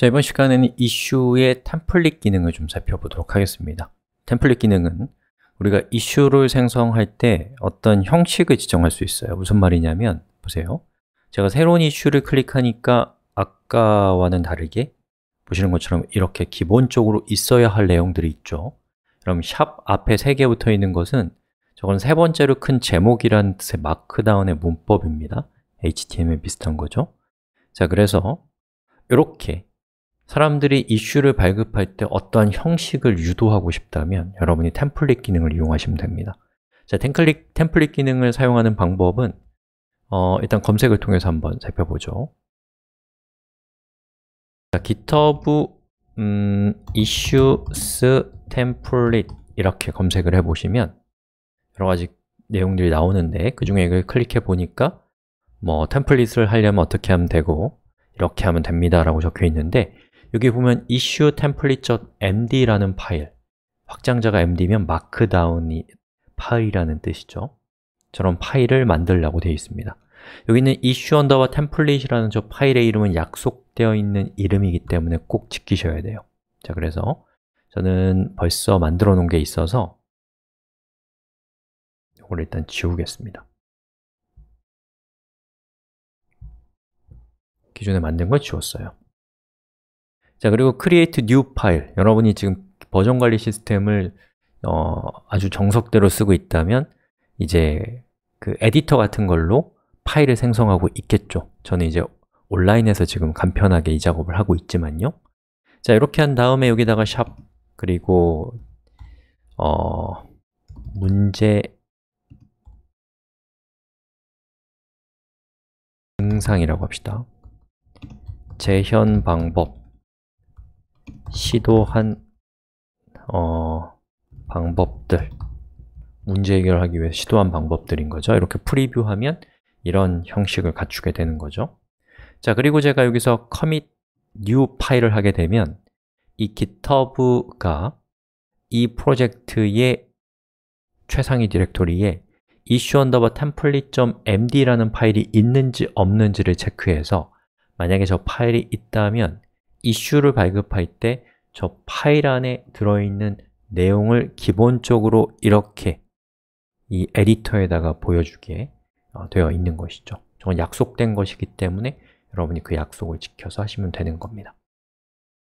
자, 이번 시간에는 이슈의 템플릿 기능을 좀 살펴보도록 하겠습니다 템플릿 기능은 우리가 이슈를 생성할 때 어떤 형식을 지정할 수 있어요 무슨 말이냐면, 보세요 제가 새로운 이슈를 클릭하니까 아까와는 다르게 보시는 것처럼 이렇게 기본적으로 있어야 할 내용들이 있죠 그럼 샵 앞에 세 개 붙어 있는 것은 저건 세 번째로 큰 제목이라는 뜻의 마크다운의 문법입니다 HTML 비슷한 거죠 자, 그래서 이렇게 사람들이 이슈를 발급할 때 어떠한 형식을 유도하고 싶다면 여러분이 템플릿 기능을 이용하시면 됩니다 자, 템플릿, 템플릿 기능을 사용하는 방법은 어, 일단 검색을 통해서 한번 살펴보죠 자, github 음, issues template 이렇게 검색을 해보시면 여러 가지 내용들이 나오는데 그 중에 이걸 클릭해 보니까 뭐 템플릿을 하려면 어떻게 하면 되고 이렇게 하면 됩니다 라고 적혀 있는데 여기 보면 issue template.md라는 파일 확장자가 md면 마크다운이 파일이라는 뜻이죠 저런 파일을 만들라고 되어 있습니다 여기 있는 issue under와 template이라는 저 파일의 이름은 약속되어 있는 이름이기 때문에 꼭 지키셔야 돼요 자 그래서 저는 벌써 만들어 놓은 게 있어서 이걸 일단 지우겠습니다 기존에 만든 걸 지웠어요 자, 그리고 create new file. 여러분이 지금 버전 관리 시스템을 어, 아주 정석대로 쓰고 있다면 이제 그 에디터 같은 걸로 파일을 생성하고 있겠죠. 저는 이제 온라인에서 지금 간편하게 이 작업을 하고 있지만요. 자, 이렇게 한 다음에 여기다가 샵 그리고 어, 문제 증상이라고 합시다. 재현 방법 시도한 어, 방법들 문제 해결하기 위해 시도한 방법들인 거죠 이렇게 프리뷰하면 이런 형식을 갖추게 되는 거죠 자 그리고 제가 여기서 commit new 파일을 하게 되면 이 github가 이 프로젝트의 최상위 디렉토리에 issue_template.md라는 파일이 있는지 없는지를 체크해서 만약에 저 파일이 있다면 이슈를 발급할 때 저 파일 안에 들어있는 내용을 기본적으로 이렇게 이 에디터에다가 보여주게 어, 되어 있는 것이죠 저건 약속된 것이기 때문에 여러분이 그 약속을 지켜서 하시면 되는 겁니다